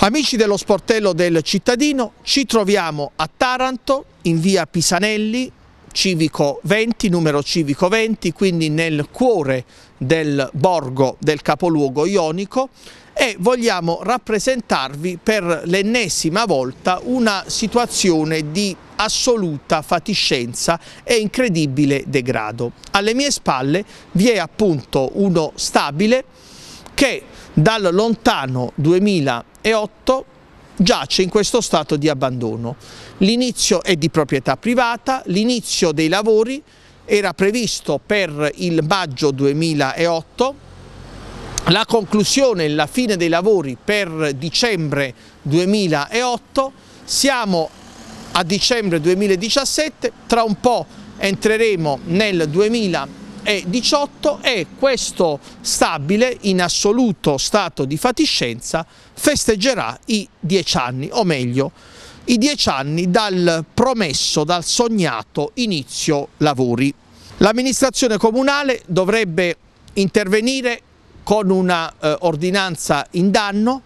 Amici dello sportello del cittadino, ci troviamo a Taranto in via Pisanelli, civico 20, numero civico 20, quindi nel cuore del borgo del capoluogo ionico e vogliamo rappresentarvi per l'ennesima volta una situazione di assoluta fatiscenza e incredibile degrado. Alle mie spalle vi è appunto uno stabile che dal lontano 2000 2008 giace in questo stato di abbandono. L'inizio è di proprietà privata, l'inizio dei lavori era previsto per il maggio 2008, la conclusione e la fine dei lavori per dicembre 2008, siamo a dicembre 2017, tra un po' entreremo nel 2018 2018 e questo stabile in assoluto stato di fatiscenza festeggerà i dieci anni, o meglio i dieci anni dal promesso, dal sognato inizio lavori. L'amministrazione comunale dovrebbe intervenire con una eh, ordinanza in danno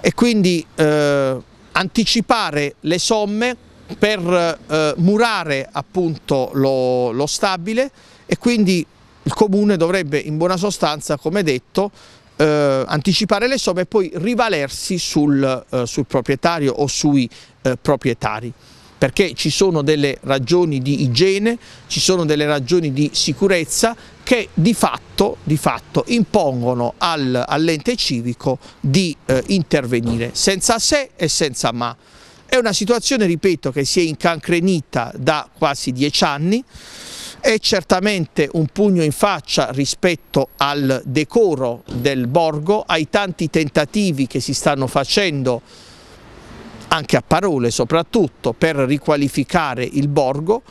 e quindi eh, anticipare le somme per eh, murare appunto lo, lo stabile e quindi il comune dovrebbe in buona sostanza, come detto, eh, anticipare le somme e poi rivalersi sul, eh, sul proprietario o sui eh, proprietari perché ci sono delle ragioni di igiene, ci sono delle ragioni di sicurezza che di fatto, di fatto impongono al, all'ente civico di eh, intervenire senza se e senza ma. È una situazione, ripeto, che si è incancrenita da quasi dieci anni, è certamente un pugno in faccia rispetto al decoro del borgo, ai tanti tentativi che si stanno facendo anche a parole soprattutto, per riqualificare il borgo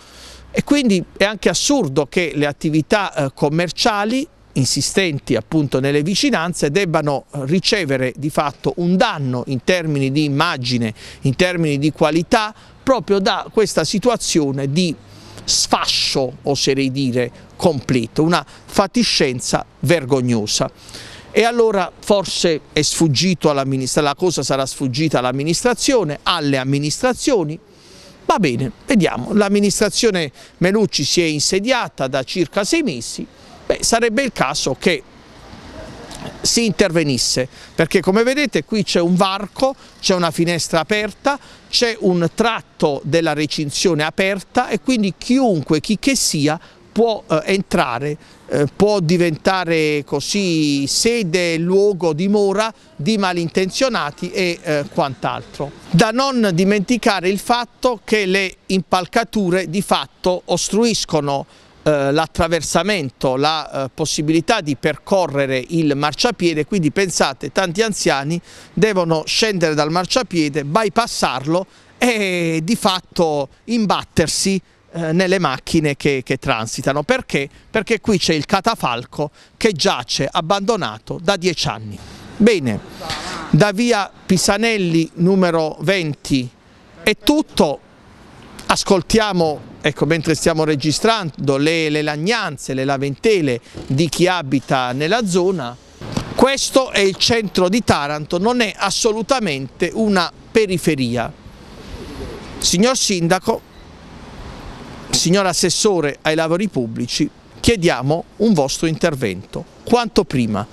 e quindi è anche assurdo che le attività eh, commerciali insistenti appunto nelle vicinanze debbano ricevere di fatto un danno in termini di immagine, in termini di qualità proprio da questa situazione di sfascio, oserei dire, completo, una fatiscenza vergognosa. E allora forse è sfuggito la cosa sarà sfuggita all'amministrazione, alle amministrazioni, Va bene, vediamo. L'amministrazione Melucci si è insediata da circa sei mesi. Beh, sarebbe il caso che si intervenisse perché come vedete qui c'è un varco, c'è una finestra aperta, c'è un tratto della recinzione aperta e quindi chiunque, chi che sia, può eh, entrare, eh, può diventare così sede, luogo di mora di malintenzionati e eh, quant'altro. Da non dimenticare il fatto che le impalcature di fatto ostruiscono eh, l'attraversamento, la eh, possibilità di percorrere il marciapiede, quindi pensate tanti anziani devono scendere dal marciapiede, bypassarlo e di fatto imbattersi eh, nelle macchine che, che, transitano. Perché? Perché qui c'è il catafalco che giace abbandonato da dieci anni. Bene, da via Pisanelli numero 20 è tutto, Ascoltiamo Ecco, mentre stiamo registrando le, le, lagnanze, le lamentele di chi abita nella zona, questo è il centro di Taranto, non è assolutamente una periferia. Signor Sindaco, signor Assessore ai lavori pubblici, chiediamo un vostro intervento, quanto prima.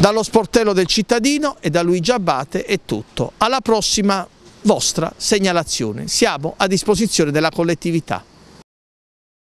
Dallo sportello del cittadino e da Luigi Abbate è tutto. Alla prossima! vostra segnalazione. Siamo a disposizione della collettività.